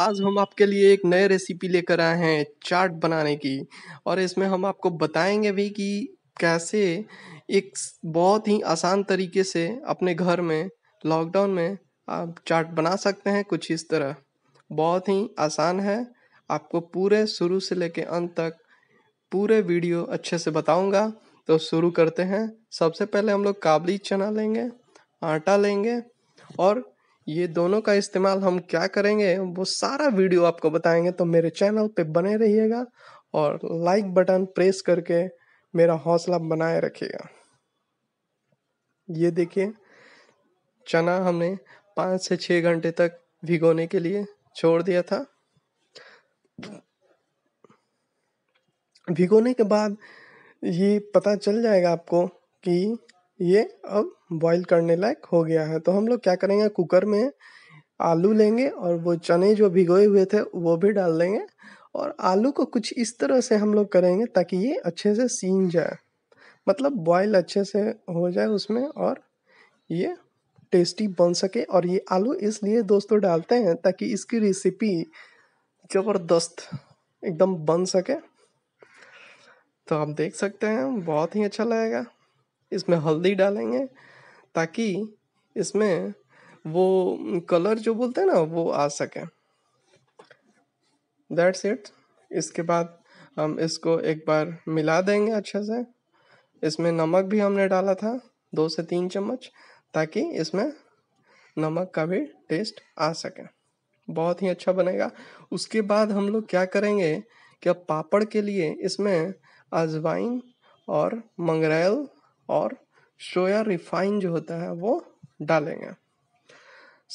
आज हम आपके लिए एक नए रेसिपी लेकर आए हैं चाट बनाने की और इसमें हम आपको बताएंगे भी कि कैसे एक बहुत ही आसान तरीके से अपने घर में लॉकडाउन में आप चाट बना सकते हैं कुछ इस तरह बहुत ही आसान है आपको पूरे शुरू से लेकर अंत तक पूरे वीडियो अच्छे से बताऊंगा तो शुरू करते हैं सबसे पहले हम लोग काबली चना लेंगे आटा लेंगे और ये दोनों का इस्तेमाल हम क्या करेंगे वो सारा वीडियो आपको बताएंगे तो मेरे चैनल पे बने रहिएगा और लाइक बटन प्रेस करके मेरा हौसला बनाए रखिएगा ये देखिए चना हमने पाँच से छः घंटे तक भिगोने के लिए छोड़ दिया था भिगोने के बाद ये पता चल जाएगा आपको कि ये अब बॉईल करने लायक हो गया है तो हम लोग क्या करेंगे कुकर में आलू लेंगे और वो चने जो भिगोए हुए थे वो भी डाल देंगे और आलू को कुछ इस तरह से हम लोग करेंगे ताकि ये अच्छे से सीन जाए मतलब बॉयल अच्छे से हो जाए उसमें और ये टेस्टी बन सके और ये आलू इसलिए दोस्तों डालते हैं ताकि इसकी रेसिपी ज़बरदस्त एकदम बन सके तो आप देख सकते हैं बहुत ही अच्छा लगेगा इसमें हल्दी डालेंगे ताकि इसमें वो कलर जो बोलते हैं ना वो आ सके दैट्स इट इसके बाद हम इसको एक बार मिला देंगे अच्छे से इसमें नमक भी हमने डाला था दो से तीन चम्मच ताकि इसमें नमक का भी टेस्ट आ सके बहुत ही अच्छा बनेगा उसके बाद हम लोग क्या करेंगे कि अब पापड़ के लिए इसमें अजवाइन और मंगरेल और सोया रिफाइन जो होता है वो डालेंगे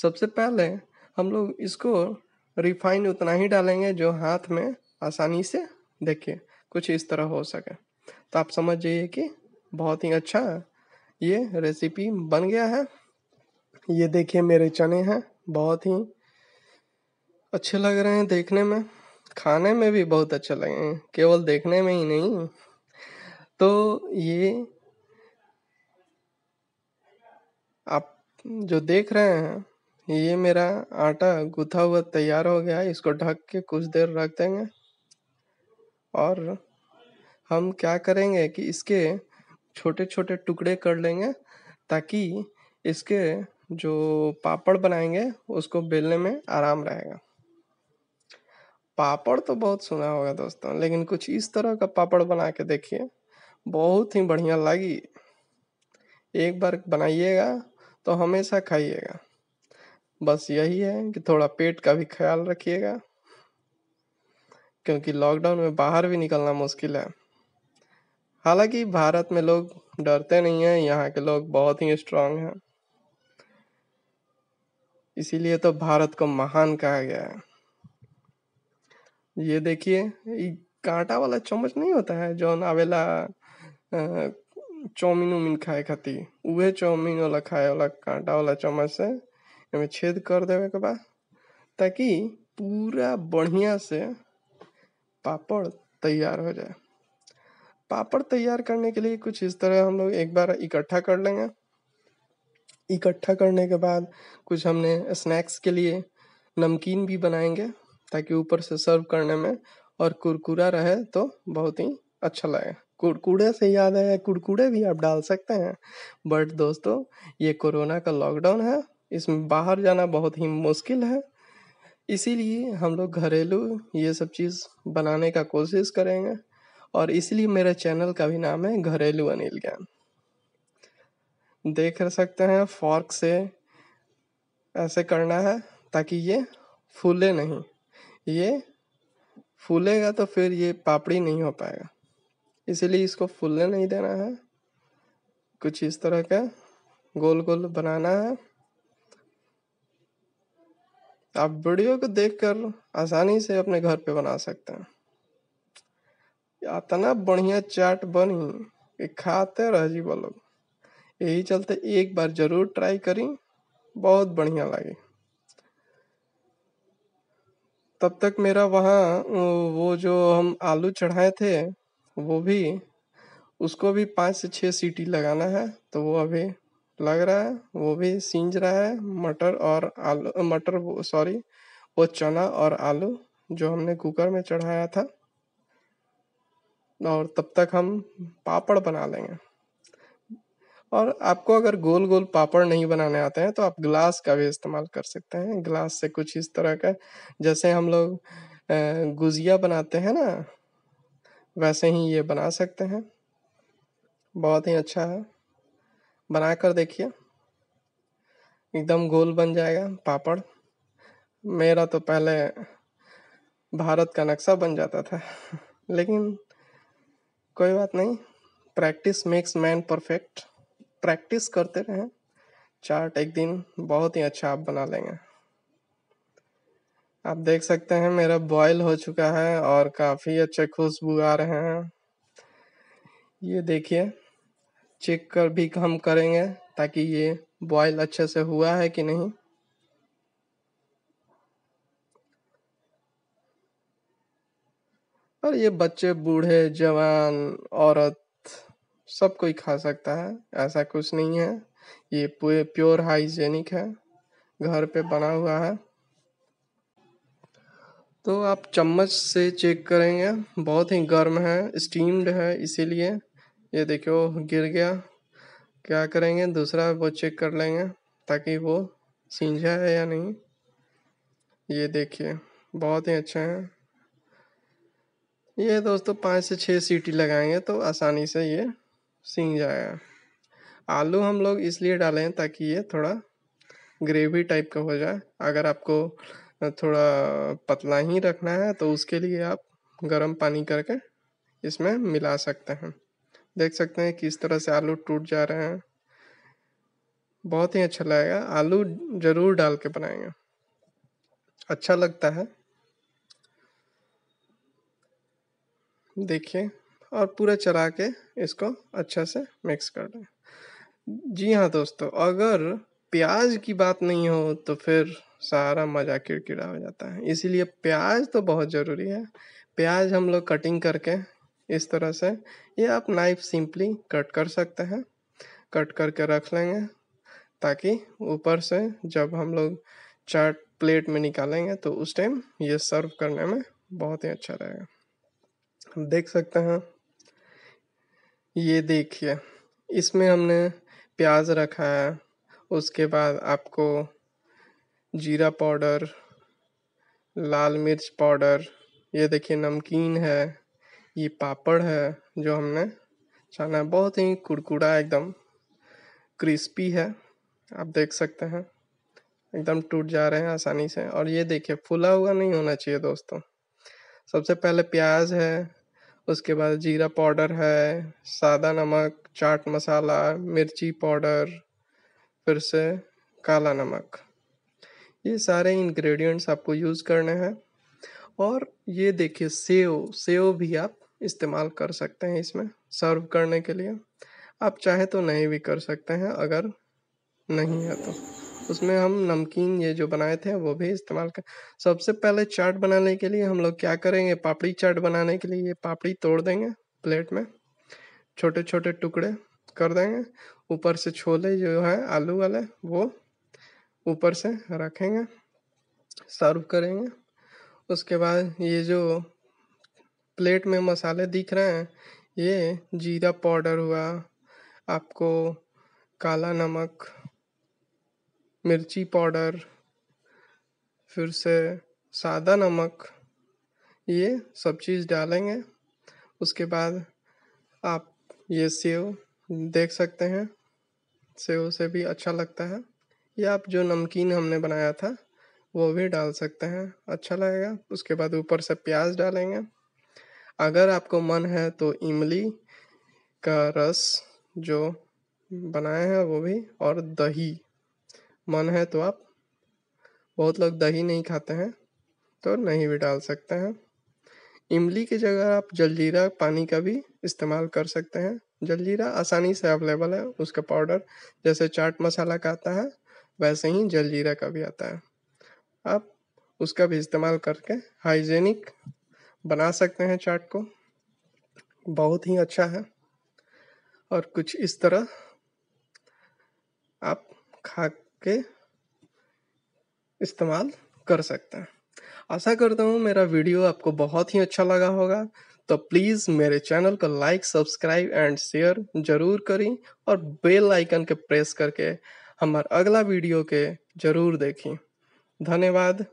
सबसे पहले हम लोग इसको रिफाइन उतना ही डालेंगे जो हाथ में आसानी से देखिए कुछ इस तरह हो सके तो आप समझ जाइए कि बहुत ही अच्छा ये रेसिपी बन गया है ये देखिए मेरे चने हैं बहुत ही अच्छे लग रहे हैं देखने में खाने में भी बहुत अच्छे लगे हैं केवल देखने में ही नहीं तो ये आप जो देख रहे हैं ये मेरा आटा गूथा हुआ तैयार हो गया है इसको ढक के कुछ देर रख देंगे और हम क्या करेंगे कि इसके छोटे छोटे टुकड़े कर लेंगे ताकि इसके जो पापड़ बनाएंगे उसको बेलने में आराम रहेगा पापड़ तो बहुत सुना होगा दोस्तों लेकिन कुछ इस तरह का पापड़ बना के देखिए बहुत ही बढ़िया लगी एक बार बनाइएगा तो हमेशा खाइएगा बस यही है कि थोड़ा पेट का भी ख्याल रखिएगा क्योंकि लॉकडाउन में बाहर भी निकलना मुश्किल है हालांकि भारत में लोग डरते नहीं हैं यहाँ के लोग बहुत ही स्ट्रांग हैं इसीलिए तो भारत को महान कहा गया है ये देखिए कांटा वाला चम्मच नहीं होता है जो नावेला चाउमीन उमिन खाए खातिर उहे चाउमिन वाला खाए वाला कांटा वाला चम्मच से एमे छेद कर देवे के बा ताकि पूरा बढ़िया से पापड़ तैयार हो जाए पापड़ तैयार करने के लिए कुछ इस तरह हम लोग एक बार इकट्ठा कर लेंगे इकट्ठा करने के बाद कुछ हमने स्नैक्स के लिए नमकीन भी बनाएंगे ताकि ऊपर से सर्व करने में और कुरकुरा रहे तो बहुत ही अच्छा लगेगा कुरकुड़े से याद आया कुड़कुड़े भी आप डाल सकते हैं बट दोस्तों ये कोरोना का लॉकडाउन है इसमें बाहर जाना बहुत ही मुश्किल है इसीलिए हम लोग घरेलू ये सब चीज़ बनाने का कोशिश करेंगे और इसलिए मेरे चैनल का भी नाम है घरेलू अनिल ज्ञान देख सकते हैं फॉर्क से ऐसे करना है ताकि ये फूले नहीं ये फूलेगा तो फिर ये पापड़ी नहीं हो पाएगा इसीलिए इसको फूलने नहीं देना है कुछ इस तरह का गोल गोल बनाना है आप वीडियो को देखकर आसानी से अपने घर पे बना सकते हैं इतना बढ़िया चाट बनी कि खाते रह जी वो लोग यही चलते एक बार जरूर ट्राई करी बहुत बढ़िया लगी तब तक मेरा वहाँ वो जो हम आलू चढ़ाए थे वो भी उसको भी पाँच से छः सीटी लगाना है तो वो अभी लग रहा है वो भी सींज रहा है मटर और आलू मटर सॉरी वो चना और आलू जो हमने कुकर में चढ़ाया था और तब तक हम पापड़ बना लेंगे और आपको अगर गोल गोल पापड़ नहीं बनाने आते हैं तो आप ग्लास का भी इस्तेमाल कर सकते हैं ग्लास से कुछ इस तरह का जैसे हम लोग गुजिया बनाते हैं ना वैसे ही ये बना सकते हैं बहुत ही अच्छा है बना कर देखिए एकदम गोल बन जाएगा पापड़ मेरा तो पहले भारत का नक्शा बन जाता था लेकिन कोई बात नहीं practice makes man perfect practice करते रहें चार्ट एक दिन बहुत ही अच्छा आप बना लेंगे आप देख सकते हैं मेरा बॉयल हो चुका है और काफ़ी अच्छे खुशबू आ रहे हैं ये देखिए चेक कर भी हम करेंगे ताकि ये बॉयल अच्छे से हुआ है कि नहीं और ये बच्चे बूढ़े जवान औरत सब कोई खा सकता है ऐसा कुछ नहीं है ये प्योर हाइजेनिक है घर पे बना हुआ है तो आप चम्मच से चेक करेंगे बहुत ही गर्म है स्टीम्ड है इसीलिए ये देखो गिर गया क्या करेंगे दूसरा वो चेक कर लेंगे ताकि वो सींझा है या नहीं ये देखिए बहुत ही अच्छा है ये दोस्तों पाँच से छः सीटी लगाएंगे तो आसानी से ये सींग जाएगा आलू हम लोग इसलिए डालें ताकि ये थोड़ा ग्रेवी टाइप का हो जाए अगर आपको थोड़ा पतला ही रखना है तो उसके लिए आप गर्म पानी करके इसमें मिला सकते हैं देख सकते हैं किस तरह से आलू टूट जा रहे हैं बहुत ही अच्छा लगेगा आलू जरूर डाल के बनाएंगे अच्छा लगता है देखिए और पूरा चला के इसको अच्छा से मिक्स कर लें जी हाँ दोस्तों अगर प्याज की बात नहीं हो तो फिर सारा मज़ा किड़किड़ा हो जाता है इसीलिए प्याज तो बहुत ज़रूरी है प्याज हम लोग कटिंग करके इस तरह से ये आप नाइफ सिंपली कट कर सकते हैं कट करके रख लेंगे ताकि ऊपर से जब हम लोग चाट प्लेट में निकालेंगे तो उस टाइम ये सर्व करने में बहुत ही अच्छा रहेगा देख सकते हैं ये देखिए इसमें हमने प्याज रखा है उसके बाद आपको जीरा पाउडर लाल मिर्च पाउडर ये देखिए नमकीन है ये पापड़ है जो हमने छाना बहुत ही कुड़कुड़ा एकदम क्रिस्पी है आप देख सकते हैं एकदम टूट जा रहे हैं आसानी से और ये देखिए फुला हुआ नहीं होना चाहिए दोस्तों सबसे पहले प्याज है उसके बाद जीरा पाउडर है सादा नमक चाट मसाला मिर्ची पाउडर फिर से काला नमक ये सारे इंग्रेडिएंट्स आपको यूज़ करने हैं और ये देखिए सेव सेव भी आप इस्तेमाल कर सकते हैं इसमें सर्व करने के लिए आप चाहे तो नहीं भी कर सकते हैं अगर नहीं है तो उसमें हम नमकीन ये जो बनाए थे वो भी इस्तेमाल कर सबसे पहले चाट बनाने के लिए हम लोग क्या करेंगे पापड़ी चाट बनाने के लिए ये पापड़ी तोड़ देंगे प्लेट में छोटे छोटे टुकड़े कर देंगे ऊपर से छोले जो है आलू वाले वो ऊपर से रखेंगे सर्व करेंगे उसके बाद ये जो प्लेट में मसाले दिख रहे हैं ये जीरा पाउडर हुआ आपको काला नमक मिर्ची पाउडर फिर से सादा नमक ये सब चीज़ डालेंगे उसके बाद आप ये सेव देख सकते हैं सेव से भी अच्छा लगता है या आप जो नमकीन हमने बनाया था वो भी डाल सकते हैं अच्छा लगेगा उसके बाद ऊपर से प्याज डालेंगे अगर आपको मन है तो इमली का रस जो बनाए हैं वो भी और दही मन है तो आप बहुत लोग दही नहीं खाते हैं तो नहीं भी डाल सकते हैं इमली की जगह आप जलजीरा पानी का भी इस्तेमाल कर सकते हैं जलजीरा आसानी से अवेलेबल है उसका पाउडर जैसे चाट मसाला का आता है वैसे ही जलजीरा का भी आता है आप उसका भी इस्तेमाल करके हाइजेनिक बना सकते हैं चाट को बहुत ही अच्छा है और कुछ इस तरह आप खा के इस्तेमाल कर सकते हैं आशा करता हूँ मेरा वीडियो आपको बहुत ही अच्छा लगा होगा तो प्लीज़ मेरे चैनल को लाइक सब्सक्राइब एंड शेयर ज़रूर करें और बेल आइकन के प्रेस करके हमार अगला वीडियो के जरूर देखी धन्यवाद